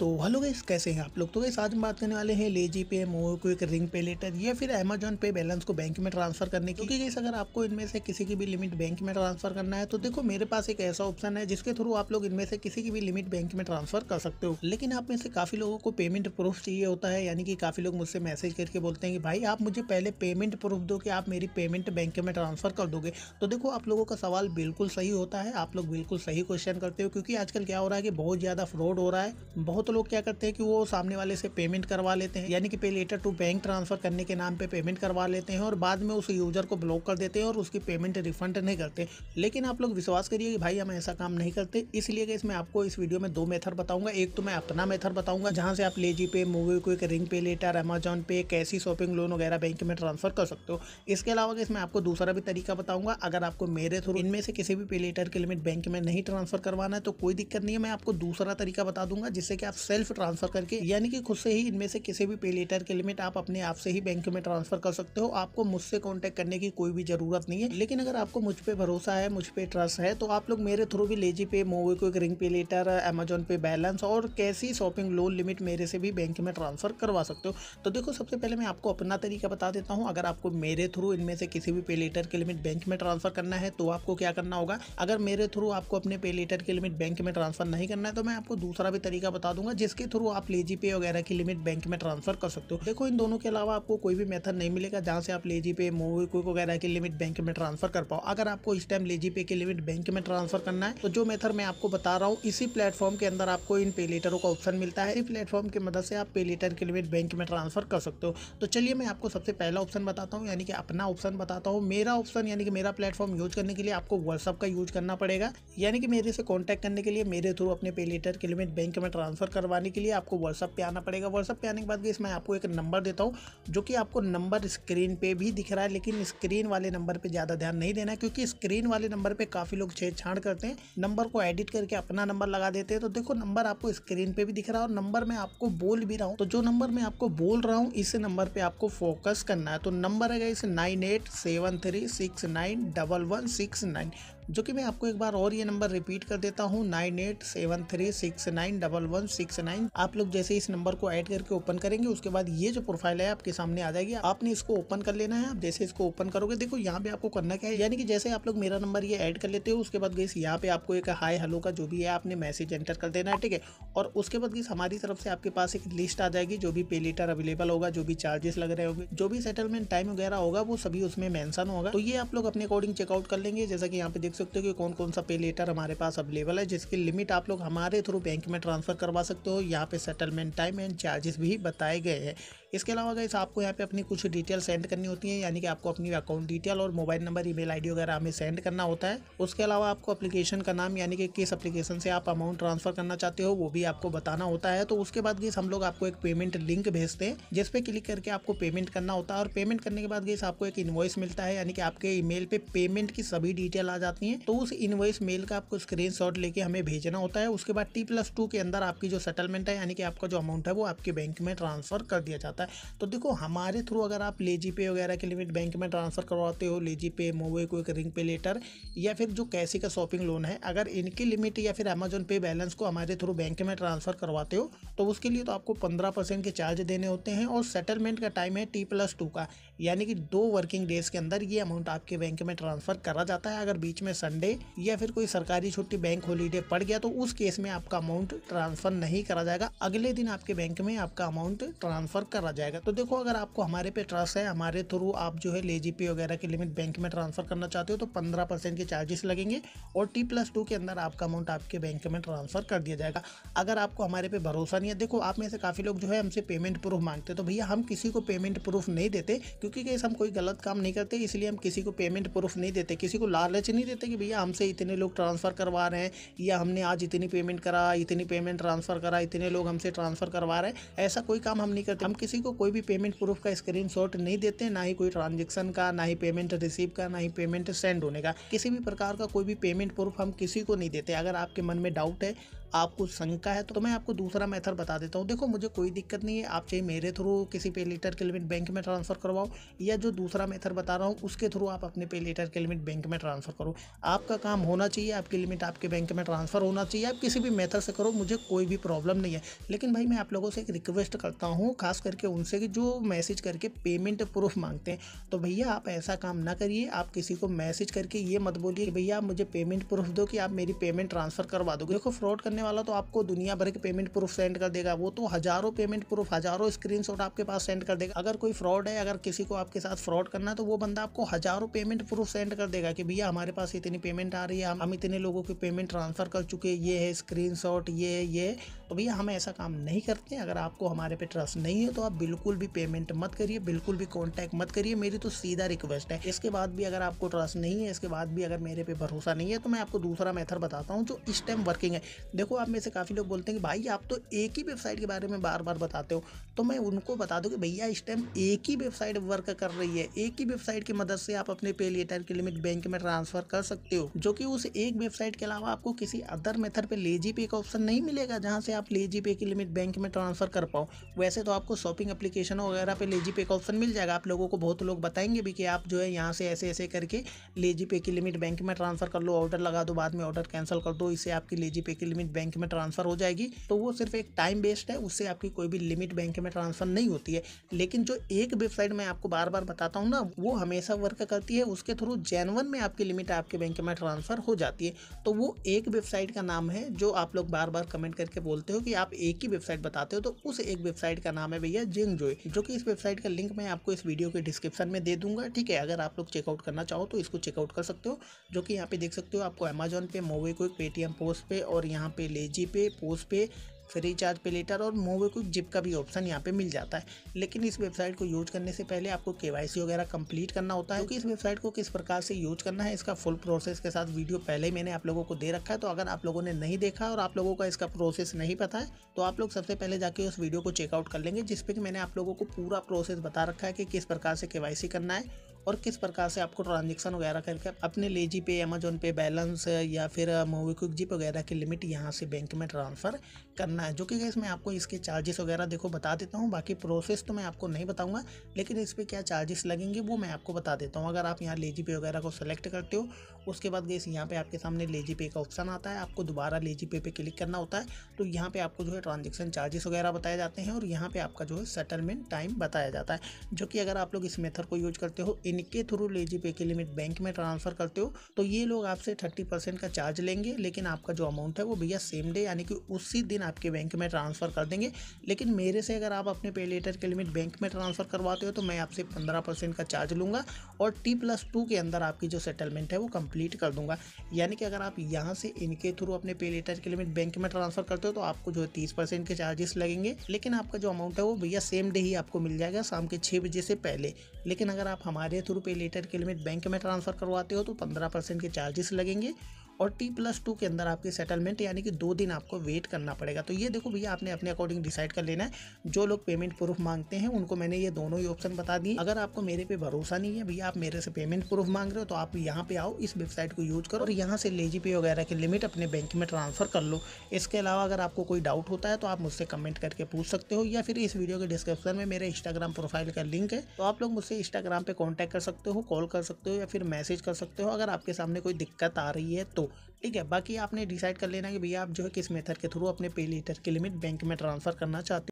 तो hello guys कैसे हैं आप लोग तो गाइस आज हम बात करने वाले हैं LazyPay MobiKwik ring pay later या फिर अमेजोन पे बैलेंस को बैंक में ट्रांसफर करने की क्योंकि गाइस अगर आपको इनमें से किसी की भी लिमिट बैंक में ट्रांसफर करना है तो देखो मेरे पास एक ऐसा ऑप्शन है जिसके थ्रू आप लोग इनमें से किसी की भी लिमिट बैंक में ट्रांसफर कर सकते हो लेकिन आप में से काफी लोगों को पेमेंट प्रूफ चाहिए होता है यानी कि काफी लोग मुझसे मैसेज करके बोलते हैं कि भाई आप मुझे पहले पेमेंट प्रूफ दो कि आप मेरी पेमेंट बैंक में ट्रांसफर कर दोगे तो देखो आप लोगों का सवाल बिल्कुल सही होता है आप लोग बिल्कुल सही क्वेश्चन करते हो क्योंकि आजकल क्या हो रहा है कि बहुत ज्यादा फ्रॉड हो रहा है बहुत तो लोग क्या करते हैं कि वो सामने वाले से पेमेंट करवा लेते हैं यानी कि पे लेटर टू बैंक ट्रांसफर करने के नाम पे पेमेंट करवा लेते हैं और बाद में उस यूजर को ब्लॉक कर देते हैं और उसकी पेमेंट रिफंड नहीं करते लेकिन आप लोग विश्वास करिए कि भाई हम ऐसा काम नहीं करते इसलिए कि इसमें आपको इस वीडियो में दो मेथड बताऊंगा एक तो मैं अपना मेथड बताऊंगा जहाँ से आप LazyPay MobiKwik ring pay later Amazon pay कैसी शॉपिंग लोन वगैरह बैंक में ट्रांसफर कर सकते हो इसके अलावा इसमें आपको दूसरा भी तरीका बताऊंगा अगर आपको मेरे थ्रू इनमें से किसी भी पे लेटर की लिमिट बैंक में नहीं ट्रांसफर करवाना है तो कोई दिक्कत नहीं है मैं आपको दूसरा तरीका बता दूंगा जिससे कि आप सेल्फ ट्रांसफर करके यानी कि खुद से ही इनमें से किसी भी पे लेटर की लिमिट आप अपने आप से ही बैंक में ट्रांसफर कर सकते हो आपको मुझसे कॉन्टेक्ट करने की कोई भी जरूरत नहीं है लेकिन अगर आपको मुझ पर भरोसा है मुझ पर ट्रस्ट है तो आप लोग मेरे थ्रू भी LazyPay MobiKwik ring pay later Amazon pay balance और कैसी शॉपिंग लोन लिमिट मेरे से भी बैंक में ट्रांसफर करवा सकते हो तो देखो सबसे पहले मैं आपको अपना तरीका बता देता हूँ अगर आपको मेरे थ्रू इनमें से किसी भी पे लेटर की लिमिट बैंक में ट्रांसफर करना है तो आपको क्या करना होगा अगर मेरे थ्रू आपको अपने पे लेटर की लिमिट बैंक में ट्रांसफर नहीं करना है तो मैं आपको दूसरा भी तरीका बता दूंगा दूंगा जिसके थ्रू आप लेजी पे वगैरह की लिमिट बैंक में ट्रांसफर कर सकते हो देखो इन दोनों के अलावा आपको कोई भी मेथड नहीं मिलेगा जहाँ से आप लेजी पे मूवी क्विक वगैरह की लिमिट बैंक में ट्रांसफर कर पाओ अगर आपको इस टाइम लेजी पे की लिमिट बैंक में ट्रांसफर करना है तो जो मेथड मैं आपको बता रहा हूँ इसी प्लेटफॉर्म के अंदर आपको इन पेलेटरों का ऑप्शन मिलता है इस प्लेटफॉर्म की मदद से आप पेलेटर की लिमिट बैंक में ट्रांसफर कर सकते हो तो चलिए मैं आपको सबसे पहला ऑप्शन बताता हूँ यानी कि अपना ऑप्शन बताता हूँ मेरा ऑप्शन यानी कि मेरा प्लेटफॉर्म यूज करने के लिए आपको व्हाट्सअप का यूज करना पड़ेगा यानी कि मेरे से कॉन्टैक्ट करने के लिए मेरे थ्रू अपने पेलेटर की लिमिट बैंक में ट्रांसफर करवाने के लिए आपको व्हाट्सअप पे आना पड़ेगा व्हाट्सअप पे आने के बाद गई मैं आपको एक नंबर देता हूँ जो कि आपको नंबर स्क्रीन पे भी दिख रहा है लेकिन स्क्रीन वाले नंबर पे ज़्यादा ध्यान नहीं देना है क्योंकि स्क्रीन वाले नंबर पे काफ़ी लोग छेड़छाड़ करते हैं नंबर को एडिट करके अपना नंबर लगा देते हैं तो देखो नंबर आपको स्क्रीन पर भी दिख रहा है और नंबर मैं आपको बोल भी रहा हूँ तो जो नंबर मैं आपको बोल रहा हूँ इस नंबर पर आपको फोकस करना है तो नंबर है गई नाइन जो कि मैं आपको एक बार और ये नंबर रिपीट कर देता हूँ nine eight seven three six nine double one six nine आप लोग जैसे इस नंबर को ऐड करके ओपन करेंगे उसके बाद ये जो प्रोफाइल है आपके सामने आ जाएगी आपने इसको ओपन कर लेना है आप जैसे इसको ओपन करोगे देखो यहाँ पे आपको करना क्या है यानी कि जैसे आप लोग मेरा नंबर ये ऐड कर लेते हो उसके बाद गई यहाँ पे आपको एक हाई हेलो का जो भी है आपने मैसेज एंटर कर देना है ठीक है और उसके बाद गई हमारी तरफ से आपके पास एक लिस्ट आ जाएगी जो भी पे लीटर अवेलेबल होगा जो भी चार्जेस लग रहे होंगे जो भी सेटलमेंट टाइम वगैरह होगा वो सभी उसमें मैंसन होगा तो ये आप लोग अपने अकॉर्डिंग चेकआउट कर लेंगे जैसा कि यहाँ पे देख सकते हो कि कौन कौन सा पे लेटर हमारे पास अवेलेबल है जिसकी लिमिट आप लोग हमारे थ्रू बैंक में ट्रांसफ़र करवा सकते हो यहाँ पे सेटलमेंट टाइम एंड चार्जेस भी बताए गए हैं इसके अलावा अगर आपको यहाँ पे अपनी कुछ डिटेल सेंड करनी होती है यानी कि आपको अपनी अकाउंट डिटेल और मोबाइल नंबर ईमेल मेल वगैरह हमें सेंड करना होता है उसके अलावा आपको अपलीकेशन का नाम यानी कि किस अपलीकेशन से आप अमाउंट ट्रांसफ़र करना चाहते हो वो भी आपको बताना होता है तो उसके बाद गई हम लोग आपको एक पेमेंट लिंक भेजते हैं जिसपे क्लिक करके आपको पेमेंट करना होता है और पेमेंट करने के बाद गई आपको एक इन्वॉइस मिलता है यानी कि आपके ईमेल पे पेमेंट की सभी डिटेल आ जाती है होती हैं तो उस इनवॉइस मेल का आपको स्क्रीन लेके हमें भेजना होता है उसके बाद टी प्लस टू के अंदर आपकी जो सेटलमेंट है यानी कि आपका जो अमाउंट है वो आपके बैंक में ट्रांसफ़र कर दिया जाता है तो देखो हमारे थ्रू अगर आप लेजी पे वगैरह के लिमिट बैंक में ट्रांसफ़र करवाते हो LazyPay MobiKwik ring pay later या फिर जो कैसे का शॉपिंग लोन है अगर इनकी लिमिट या फिर अमेजोन पे बैलेंस को हमारे थ्रू बैंक में ट्रांसफ़र करवाते हो तो उसके लिए तो आपको पंद्रह परसेंट के चार्ज देने होते हैं और सेटलमेंट का टाइम है टी प्लस टू का यानी कि दो वर्किंग डेज के अंदर ये अमाउंट आपके बैंक में ट्रांसफ़र करा जाता है अगर बीच में संडे या फिर कोई सरकारी छुट्टी बैंक हॉलीडे पड़ गया तो उस केस में आपका अमाउंट ट्रांसफर नहीं करा जाएगा अगले दिन आपके बैंक में आपका अमाउंट ट्रांसफर करा जाएगा तो देखो अगर आपको हमारे पे ट्रस्ट है हमारे थ्रू आप जो है लेजी पे वगैरह की लिमिट बैंक में ट्रांसफर करना चाहते हो तो पंद्रह परसेंट के चार्जेस लगेंगे और टी प्लस टू के अंदर आपका अमाउंट आपके बैंक में ट्रांसफर कर दिया जाएगा अगर आपको हमारे पे भरोसा नहीं है देखो आप में से काफी लोग जो है हमसे पेमेंट प्रूफ मांगते तो भैया हम किसी को पेमेंट प्रूफ नहीं देते क्योंकि हम कोई गलत काम नहीं करते इसलिए हम किसी को पेमेंट प्रूफ नहीं देते किसी को लालच नहीं देते देते हैं कि भैया हमसे इतने लोग ट्रांसफ़र करवा रहे हैं या हमने आज इतनी पेमेंट करा इतनी पेमेंट ट्रांसफ़र करा इतने लोग हमसे ट्रांसफ़र करवा रहे हैं ऐसा कोई काम हम नहीं करते हम किसी को कोई भी पेमेंट प्रूफ का स्क्रीन नहीं देते ना ही कोई ट्रांजेक्शन का ना ही पेमेंट रिसीव का ना ही पेमेंट सेंड होने का किसी भी प्रकार का कोई भी पेमेंट प्रूफ हम किसी को नहीं देते अगर आपके मन में डाउट है आपको शंका है तो मैं आपको दूसरा मेथड बता देता हूँ देखो मुझे कोई दिक्कत नहीं है आप चाहे मेरे थ्रू किसी पे लेटर के लिमिट बैंक में ट्रांसफ़र करवाओ या जो दूसरा मेथड बता रहा हूँ उसके थ्रू आप अपने पे लेटर के लिमिट बैंक में ट्रांसफ़र करो आपका काम होना चाहिए आपकी लिमिट आपके बैंक में ट्रांसफ़र होना चाहिए आप किसी भी मेथड से करो मुझे कोई भी प्रॉब्लम नहीं है लेकिन भाई मैं आप लोगों से एक रिक्वेस्ट करता हूँ खास करके उनसे कि जो मैसेज करके पेमेंट प्रूफ मांगते हैं तो भैया आप ऐसा काम ना करिए आप किसी को मैसेज करके ये मत बोलिए भैया आप मुझे पेमेंट प्रूफ दो कि आप मेरी पेमेंट ट्रांसफ़र करवा दो देखो फ्रॉड करने करने वाला तो आपको दुनिया भर के पेमेंट प्रूफ सेंड कर देगा वो तो हज़ारों पेमेंट प्रूफ हज़ारों स्क्रीन आपके पास सेंड कर देगा अगर कोई फ्रॉड है अगर किसी को आपके साथ फ्रॉड करना है तो वो बंदा आपको हज़ारों पेमेंट प्रूफ सेंड कर देगा कि भैया हमारे पास इतनी पेमेंट आ रही है हम इतने लोगों की पेमेंट ट्रांसफ़र कर चुके ये है स्क्रीन ये है ये तो भैया हम ऐसा काम नहीं करते अगर आपको हमारे पे ट्रस्ट नहीं है तो आप बिल्कुल भी पेमेंट मत करिए बिल्कुल भी कॉन्टैक्ट मत करिए मेरी तो सीधा रिक्वेस्ट है इसके बाद भी अगर आपको ट्रस्ट नहीं है इसके बाद भी अगर मेरे पे भरोसा नहीं है तो मैं आपको दूसरा मेथड बताता हूँ जो इस टाइम वर्किंग है देखो देखो आप में से काफ़ी लोग बोलते हैं कि भाई आप तो एक ही वेबसाइट के बारे में बार बार बताते हो तो मैं उनको बता दूँ कि भैया इस टाइम एक ही वेबसाइट वर्क कर रही है एक ही वेबसाइट की मदद से आप अपने पे लेटर की लिमिट बैंक में ट्रांसफर कर सकते हो जो कि उस एक वेबसाइट के अलावा आपको किसी अदर मेथड पे लेजी पे का ऑप्शन नहीं मिलेगा जहाँ से आप लेजी पे की लिमिट बैंक में ट्रांसफर कर पाओ वैसे तो आपको शॉपिंग एप्लीकेशन वगैरह पे लेजी पे का ऑप्शन मिल जाएगा आप लोगों को बहुत लोग बताएंगे भी कि आप जो है यहाँ से ऐसे ऐसे करके लेजी पे की लिमिट बैंक में ट्रांसफर कर लो ऑर्डर लगा दो बाद में ऑर्डर कैंसिल कर दो इससे आपकी लेजी पे की लिमिट बैंक में ट्रांसफ़र हो जाएगी तो वो सिर्फ एक टाइम बेस्ड है उससे आपकी कोई भी लिमिट बैंक में ट्रांसफ़र नहीं होती है लेकिन जो एक वेबसाइट मैं आपको बार बार बताता हूँ ना वो हमेशा वर्क करती है उसके थ्रू जेनवन में आपकी लिमिट आपके बैंक में ट्रांसफ़र हो जाती है तो वो एक वेबसाइट का नाम है जो आप लोग बार बार कमेंट करके बोलते हो कि आप एक ही वेबसाइट बताते हो तो उस एक वेबसाइट का नाम है भैया जिंग जो कि इस वेबसाइट का लिंक मैं आपको इस वीडियो के डिस्क्रिप्शन में दे दूंगा ठीक है अगर आप लोग चेकआउट करना चाहो तो इसको चेकआउट कर सकते हो जो कि यहाँ पे देख सकते हो आपको अमेजोन पे मोवे क्विक पेटीएम पोस्ट पे और यहाँ पे पे लेजी पे पोस्ट पे चार्ज पे लेटर और मोवे क्विक जिप का भी ऑप्शन यहाँ पे मिल जाता है लेकिन इस वेबसाइट को यूज करने से पहले आपको के वगैरह कंप्लीट करना होता है क्योंकि इस वेबसाइट को किस प्रकार से यूज करना है इसका फुल प्रोसेस के साथ वीडियो पहले ही मैंने आप लोगों को दे रखा है तो अगर आप लोगों ने नहीं देखा और आप लोगों का इसका प्रोसेस नहीं पता है तो आप लोग सबसे पहले जाके उस वीडियो को चेकआउट कर लेंगे जिसपे कि मैंने आप लोगों को पूरा प्रोसेस बता रखा है कि किस प्रकार से के करना है और किस प्रकार से आपको ट्रांजेक्शन वगैरह करके अपने लेजी पे अमेजोन पे बैलेंस या फिर मोवी क्विक जीप वगैरह की लिमिट यहाँ से बैंक में ट्रांसफ़र करना है जो कि गैस मैं आपको इसके चार्जेस वगैरह देखो बता देता हूँ बाकी प्रोसेस तो मैं आपको नहीं बताऊँगा लेकिन इस पर क्या चार्जेस लगेंगे वो मैं आपको बता देता हूँ अगर आप यहाँ लेजी पे वगैरह को सेलेक्ट करते हो उसके बाद गैस यहाँ पर आपके सामने लेजी पे का ऑप्शन आता है आपको दोबारा लेजी पे पे क्लिक करना होता है तो यहाँ पर आपको जो है ट्रांजेक्शन चार्जेस वगैरह बताए जाते हैं और यहाँ पर आपका जो है सेटलमेंट टाइम बताया जाता है जो कि अगर आप लोग इस मेथड को यूज करते हो इन के थ्रू लेजी पे की लिमिट बैंक में ट्रांसफ़र करते हो तो ये लोग आपसे थर्टी परसेंट का चार्ज लेंगे लेकिन आपका जो अमाउंट है वो भैया सेम डे यानी कि उसी दिन आपके बैंक में ट्रांसफ़र कर देंगे लेकिन मेरे से अगर आप अपने पे लेटर की लिमिट बैंक में ट्रांसफ़र करवाते हो तो मैं आपसे पंद्रह का चार्ज लूँगा और टी प्लस टू के अंदर आपकी जो सेटलमेंट है वो कंप्लीट कर दूंगा यानी कि अगर आप यहाँ से इनके थ्रू अपने पे लेटर की लिमिट बैंक में ट्रांसफ़र करते हो तो आपको जो है के चार्जेस लगेंगे लेकिन आपका जो अमाउंट है वो भैया सेम डे ही आपको मिल जाएगा शाम के छः बजे से पहले लेकिन अगर आप हमारे सौ रुपये लीटर की लिमिट बैंक में ट्रांसफ़र करवाते हो तो पंद्रह परसेंट के चार्जेस लगेंगे और टी प्लस टू के अंदर आपके सेटलमेंट यानी कि दो दिन आपको वेट करना पड़ेगा तो ये देखो भैया आपने अपने अकॉर्डिंग डिसाइड कर लेना है जो लोग पेमेंट प्रूफ मांगते हैं उनको मैंने ये दोनों ही ऑप्शन बता दी अगर आपको मेरे पे भरोसा नहीं है भैया आप मेरे से पेमेंट प्रूफ मांग रहे हो तो आप यहाँ पे आओ इस वेबसाइट को यूज करो और यहाँ से लेजी पे वगैरह की लिमिट अपने बैंक में ट्रांसफर कर लो इसके अलावा अगर आपको कोई डाउट होता है तो आप मुझसे कमेंट करके पूछ सकते हो या फिर इस वीडियो के डिस्क्रिप्शन में मेरे इंस्टाग्राम प्रोफाइल का लिंक है तो आप लोग मुझसे इंस्टाग्राम पर कॉन्टैक्ट कर सकते हो कॉल कर सकते हो या फिर मैसेज कर सकते हो अगर आपके सामने कोई दिक्कत आ रही है तो ठीक है बाकी आपने डिसाइड कर लेना कि भैया आप जो है किस मेथड के थ्रू अपने पे लेटर की लिमिट बैंक में ट्रांसफ़र करना चाहते